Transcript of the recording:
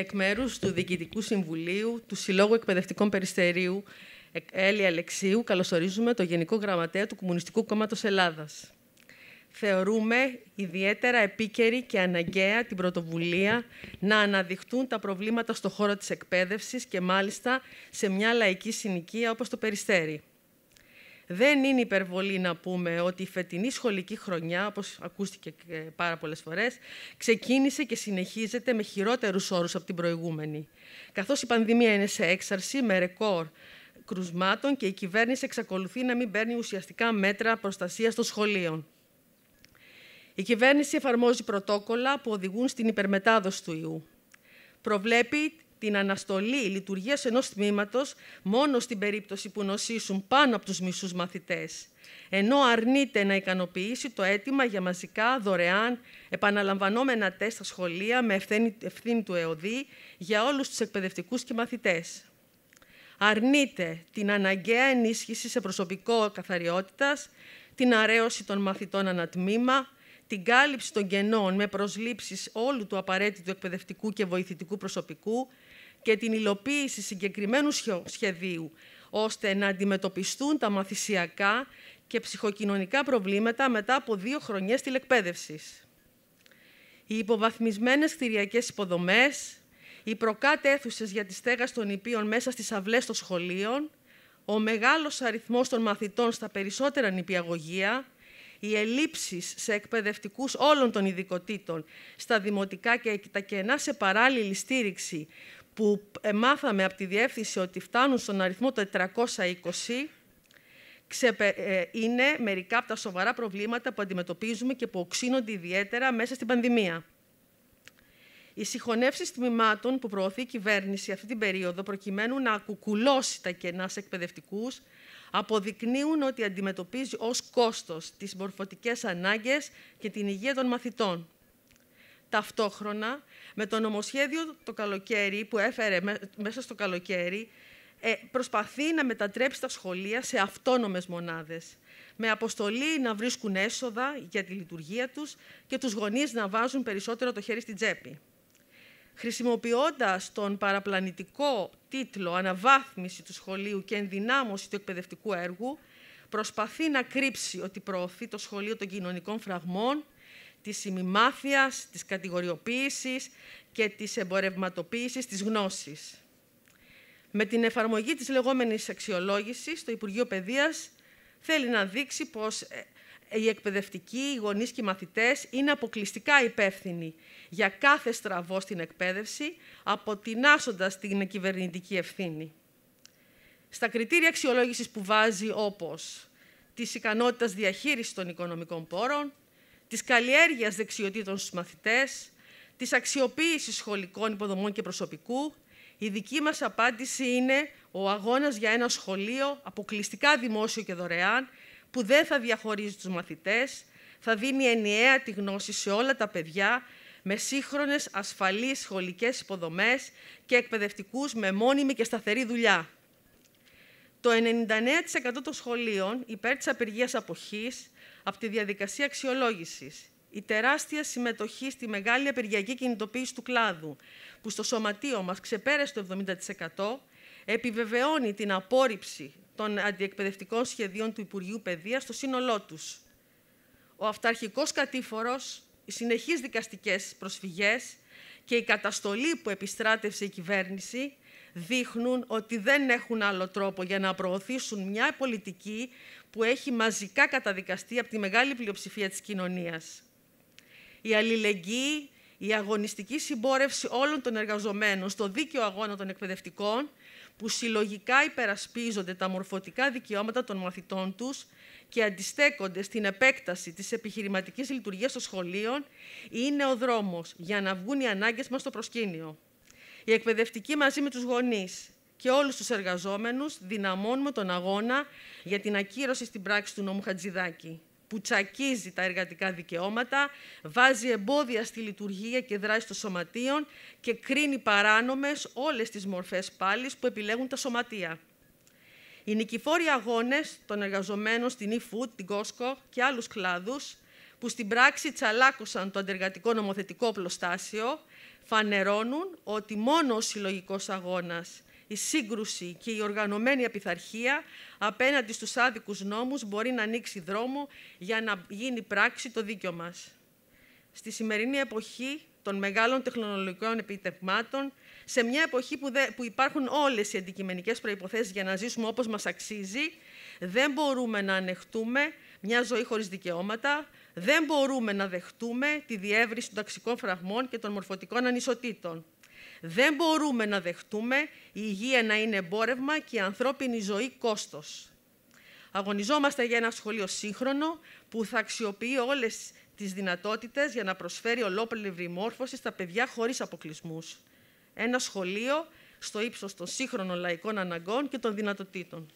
εκ μέρους του Διοικητικού Συμβουλίου του Συλλόγου Εκπαιδευτικών Περιστερίου Έλλη Αλεξίου, καλωσορίζουμε το Γενικό Γραμματέα του Κομμουνιστικού Κόμματος Ελλάδας. Θεωρούμε ιδιαίτερα επίκαιρη και αναγκαία την πρωτοβουλία να αναδειχτούν τα προβλήματα στον χώρο της εκπαίδευσης και μάλιστα σε μια λαϊκή συνοικία όπως το Περιστέρι. Δεν είναι υπερβολή να πούμε ότι η φετινή σχολική χρονιά, όπως ακούστηκε πάρα πολλές φορές, ξεκίνησε και συνεχίζεται με χειρότερους όρους από την προηγούμενη. Καθώς η πανδημία είναι σε έξαρση, με ρεκόρ κρουσμάτων και η κυβέρνηση εξακολουθεί να μην παίρνει ουσιαστικά μέτρα προστασίας των σχολείων. Η κυβέρνηση εφαρμόζει πρωτόκολλα που οδηγούν στην υπερμετάδοση του ιού. Προβλέπει την αναστολή λειτουργίας ενός τμήματος μόνο στην περίπτωση που νοσήσουν πάνω από τους μισούς μαθητές, ενώ αρνείται να ικανοποιήσει το αίτημα για μαζικά, δωρεάν, επαναλαμβανόμενα τεστ στα σχολεία με ευθύνη, ευθύνη του ΕΟΔΗ για όλους τους εκπαιδευτικούς και μαθητές. Αρνείται την αναγκαία ενίσχυση σε προσωπικό καθαριότητας, την αρέωση των μαθητών ανατμήμα, την κάλυψη των κενών με προσλήψεις όλου του απαραίτητου εκπαιδευτικού και βοηθητικού προσωπικού, και την υλοποίηση συγκεκριμένου σχεδίου, ώστε να αντιμετωπιστούν τα μαθησιακά και ψυχοκοινωνικά προβλήματα μετά από δύο χρονιές τηλεκπαίδευσης. Οι υποβαθμισμένες κτηριακές υποδομές, οι προκάτε για τη στέγαση των υπείων μέσα στις αυλές των σχολείων, ο μεγάλος αριθμός των μαθητών στα περισσότερα νηπιαγωγεία, οι ελλείψεις σε εκπαιδευτικούς όλων των ειδικοτήτων στα δημοτικά και τα κενά σε παράλληλη στήριξη που μάθαμε από τη διεύθυνση ότι φτάνουν στον αριθμό 420, ε, είναι μερικά από τα σοβαρά προβλήματα που αντιμετωπίζουμε και που οξύνονται ιδιαίτερα μέσα στην πανδημία. Οι συγχωνεύσεις τμήματων που προωθεί η κυβέρνηση αυτή την περίοδο προκειμένου να ακουκουλώσει τα κενά σε εκπαιδευτικούς αποδεικνύουν ότι αντιμετωπίζει ως κόστος τις μορφωτικές ανάγκες και την υγεία των μαθητών ταυτόχρονα με το νομοσχέδιο το καλοκαίρι, που έφερε μέσα στο καλοκαίρι, ε, προσπαθεί να μετατρέψει τα σχολεία σε αυτόνομες μονάδες, με αποστολή να βρίσκουν έσοδα για τη λειτουργία τους και τους γονείς να βάζουν περισσότερο το χέρι στην τσέπη. Χρησιμοποιώντας τον παραπλανητικό τίτλο «Αναβάθμιση του σχολείου και ενδυνάμωση του εκπαιδευτικού έργου», προσπαθεί να κρύψει ότι προωθεί το σχολείο των κοινωνικών φραγμών, της ημιμάθειας, της κατηγοριοποίησης και της εμπορευματοποίησης της γνώσης. Με την εφαρμογή της λεγόμενης αξιολόγησης, το Υπουργείο Παιδείας θέλει να δείξει πως ε, οι εκπαιδευτικοί, οι γονείς και οι μαθητές είναι αποκλειστικά υπεύθυνοι για κάθε στραβό στην εκπαίδευση, αποτινάσοντας την κυβερνητική ευθύνη. Στα κριτήρια αξιολόγησης που βάζει όπως της ικανότητας διαχείρισης των οικονομικών πόρων, της καλλιέργειας δεξιοτήτων στους μαθητές, της αξιοποίησης σχολικών υποδομών και προσωπικού, η δική μας απάντηση είναι ο αγώνας για ένα σχολείο, αποκλειστικά δημόσιο και δωρεάν, που δεν θα διαχωρίζει τους μαθητές, θα δίνει ενιαία τη γνώση σε όλα τα παιδιά, με σύγχρονες ασφαλείς σχολικές υποδομές και εκπαιδευτικούς με μόνιμη και σταθερή δουλειά. Το 99% των σχολείων υπέρ της απεργίας αποχής από τη διαδικασία αξιολόγησης. Η τεράστια συμμετοχή στη μεγάλη απεργιακή κινητοποίηση του κλάδου, που στο σωματείο μας ξεπέρασε το 70%, επιβεβαιώνει την απόρριψη των αντιεκπαιδευτικών σχεδίων του Υπουργείου Παιδείας στο σύνολό τους. Ο αυταρχικός κατήφορος, οι συνεχείς δικαστικές προσφυγές, και η καταστολή που επιστράτευσε η κυβέρνηση δείχνουν ότι δεν έχουν άλλο τρόπο για να προωθήσουν μια πολιτική που έχει μαζικά καταδικαστεί από τη μεγάλη πλειοψηφία της κοινωνίας. Η αλληλεγγύη η αγωνιστική συμπόρευση όλων των εργαζομένων στο δίκαιο αγώνα των εκπαιδευτικών, που συλλογικά υπερασπίζονται τα μορφωτικά δικαιώματα των μαθητών τους και αντιστέκονται στην επέκταση της επιχειρηματικής λειτουργίας των σχολείων, είναι ο δρόμος για να βγουν οι ανάγκες μας στο προσκήνιο. Οι εκπαιδευτικοί μαζί με τους γονείς και όλους τους εργαζόμενους δυναμώνουμε τον αγώνα για την ακύρωση στην πράξη του νόμου Χατζηδάκη που τσακίζει τα εργατικά δικαιώματα, βάζει εμπόδια στη λειτουργία και δράση των σωματείων και κρίνει παράνομες όλες τις μορφές πάλης που επιλέγουν τα σωματεία. Οι νικηφόροι αγώνες των εργαζομένων στην e την κόσκο και άλλους κλάδους, που στην πράξη τσαλάκωσαν το αντεργατικό νομοθετικό πλωστάσιο, φανερώνουν ότι μόνο ο συλλογικός αγώνας η σύγκρουση και η οργανωμένη απειθαρχία απέναντι στους άδικους νόμους μπορεί να ανοίξει δρόμο για να γίνει πράξη το δίκιο μας. Στη σημερινή εποχή των μεγάλων τεχνολογικών επιτευγμάτων, σε μια εποχή που, που υπάρχουν όλες οι αντικειμενικές προϋποθέσεις για να ζήσουμε όπως μας αξίζει, δεν μπορούμε να ανεχτούμε μια ζωή χωρίς δικαιώματα, δεν μπορούμε να δεχτούμε τη διεύρυνση των ταξικών φραγμών και των μορφωτικών ανισοτήτων. Δεν μπορούμε να δεχτούμε η υγεία να είναι εμπόρευμα και η ανθρώπινη ζωή κόστος. Αγωνιζόμαστε για ένα σχολείο σύγχρονο που θα αξιοποιεί όλες τις δυνατότητες για να προσφέρει ολόκληρη μόρφωση στα παιδιά χωρίς αποκλεισμούς. Ένα σχολείο στο ύψος των σύγχρονων λαϊκών αναγκών και των δυνατοτήτων.